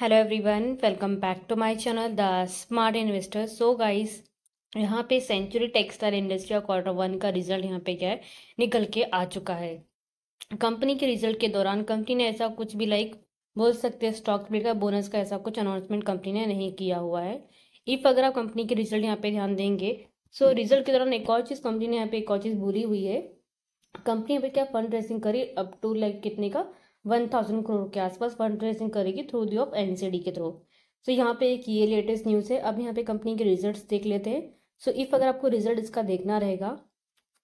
hello everyone welcome back to my channel the smart investor so guys यहां पे Century Textile Industry और quarter one का result यहां पे क्या है निकल के आ चुका है कंपनी के रिजल्ट के दौरान कंपनी ने ऐसा कुछ भी लाइक बोल सकते हैं स्टॉक स्प्लिट का बोनस का ऐसा कुछ अनाउंसमेंट कंपनी ने नहीं किया हुआ है इफ अगर आप कंपनी के रिजल्ट यहाँ पे ध्यान देंगे सो so, रिजल्ट के दौरान एक और चीज़ कंपनी ने यहाँ पे एक और चीज़ बोली हुई है कंपनी यहाँ पे क्या फंड रेसिंग करी अप टू लाइक कितने का वन थाउजेंड करोड़ के आसपास फंड रेजिंग करेगी थ्रू दी ऑफ एनसीडी के थ्रू सो so, यहाँ पे एक ये लेटेस्ट न्यूज़ है अब यहाँ पे कंपनी के रिजल्ट्स देख लेते हैं सो so, इफ़ अगर आपको रिजल्ट इसका देखना रहेगा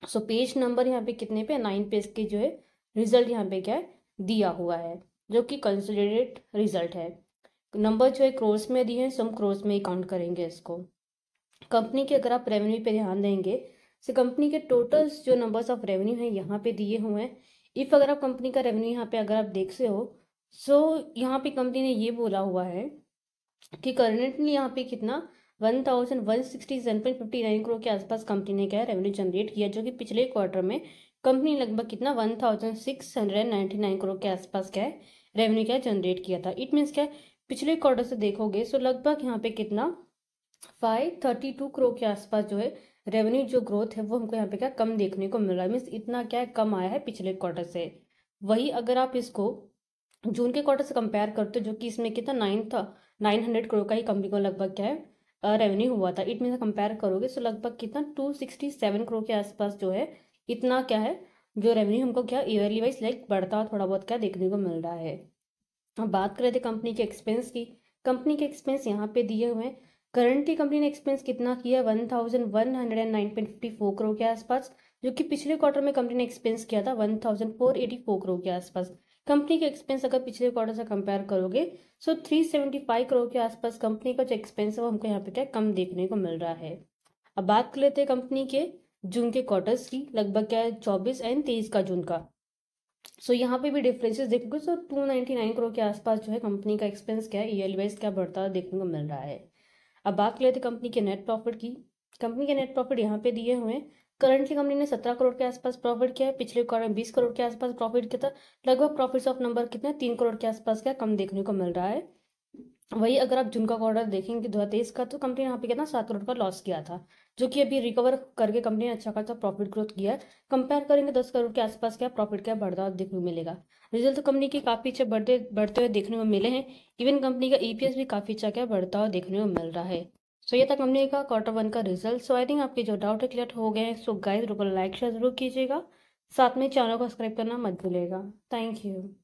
सो so, पेज नंबर यहाँ पे कितने पे नाइन पेज के जो है रिजल्ट यहाँ पे क्या है दिया हुआ है जो कि कंसोलिडेट रिजल्ट है नंबर जो है क्रोस में दिए हैं सो हम क्रोस में ही काउंट करेंगे इसको कंपनी के अगर आप रेवेन्यू पे ध्यान देंगे सो कंपनी के टोटल जो नंबर्स ऑफ रेवेन्यू है यहाँ पे दिए हुए हैं इफ़ अगर आप कंपनी का रेवेन्यू यहाँ पे अगर आप देख से हो सो so, यहाँ पे कंपनी ने ये बोला हुआ है कि करंटली यहाँ पे कितना one thousand one sixty seven point fifty nine crore के आसपास कंपनी ने क्या रेवेन्यू जनरेट किया जो कि पिछले क्वार्टर में कंपनी ने लगभग कितना one thousand six hundred ninety nine crore के आसपास क्या है रेवेन्यू क्या जनरेट किया था इट मीन्स क्या है पिछले क्वार्टर से देखोगे सो लगभग यहाँ पे कितना फाइव थर्टी टू करोड़ के आसपास जो है रेवेन्यू जो ग्रोथ है वो हमको यहाँ पे क्या कम देखने को मिल रहा है मीन्स इतना क्या है कम आया है पिछले क्वार्टर से वही अगर आप इसको जून के क्वार्टर से कंपेयर करते हो जो कि इसमें कितना नाइन था नाइन हंड्रेड करोड़ का ही कंपनी को लगभग क्या है रेवेन्यू हुआ था इट मीन कंपेयर करोगे तो लगभग कितना टू सिक्सटी सेवन करोड़ के आसपास जो है इतना क्या है जो रेवेन्यू हमको क्या ईयरली वाइज लाइक बढ़ता हुआ थोड़ा बहुत क्या देखने को मिल रहा है अब बात करें थे कंपनी के एक्सपेंस की कंपनी के एक्सपेंस यहाँ पे दिए हुए हैं करंटली कंपनी ने एक्सपेंस कितना किया one thousand one hundred and nine point fifty four crore के आसपास जो कि पिछले क्वार्टर में कंपनी ने एक्सपेंस किया था one thousand four eighty four crore के आसपास कंपनी के एक्सपेंस अगर पिछले क्वार्टर से कंपेयर करोगे सो तो थ्री सेवेंटी फाइव करोड़ के आसपास कंपनी का जो एक्सपेंस है वो हमको यहाँ पे क्या कम देखने को मिल रहा है अब बात कर लेते हैं कंपनी के जून के क्वार्टर्स की लगभग क्या है चौबीस एंड तेईस का जून का सो so, यहाँ पे भी डिफरेंसेस देखोगे so two ninety nine crore के आसपास जो है कंपनी का एक्सपेंस क्या है ईयरली वाइज क्या बढ़ता है देखने को मिल रहा है अब बात कर लेते कंपनी के नेट प्रॉफिट की कंपनी के नेट प्रॉफिट यहाँ पे दिए हुए करंटली कंपनी ने सत्रह करोड़ के आसपास प्रॉफिट किया है पिछले क्वार्टर में बीस करोड़ के आसपास प्रॉफिट किया था लगभग प्रॉफिट्स ऑफ नंबर कितना तीन करोड़ के आसपास का कम देखने को मिल रहा है वही अगर आप जून का क्वार्टर देखेंगे दो हज़ार तेईस का तो कंपनी यहाँ पे कितना सात करोड़ का लॉस किया था जो कि अभी रिकवर करके कंपनी ने अच्छा खासा प्रॉफिट ग्रोथ किया है कंपेयर करेंगे दस करोड़ के आसपास क्या प्रॉफिट क्या हुआ देखने को मिलेगा रिजल्ट तो कंपनी के काफ़ी अच्छे बढ़ते बढ़ते हुए देखने को मिले हैं इवन कंपनी का ईपीएस e भी काफ़ी अच्छा क्या बढ़ता हुआ देखने को मिल रहा है सो ये था कंपनी का क्वार्टर वन का रिजल्ट सो आई थिंक आपके जो डाउट है क्लियर हो गए हैं सो गाइज रुको लाइक शेयर जरूर कीजिएगा साथ में चैनल को सब्सक्राइब करना मत भूलेगा थैंक यू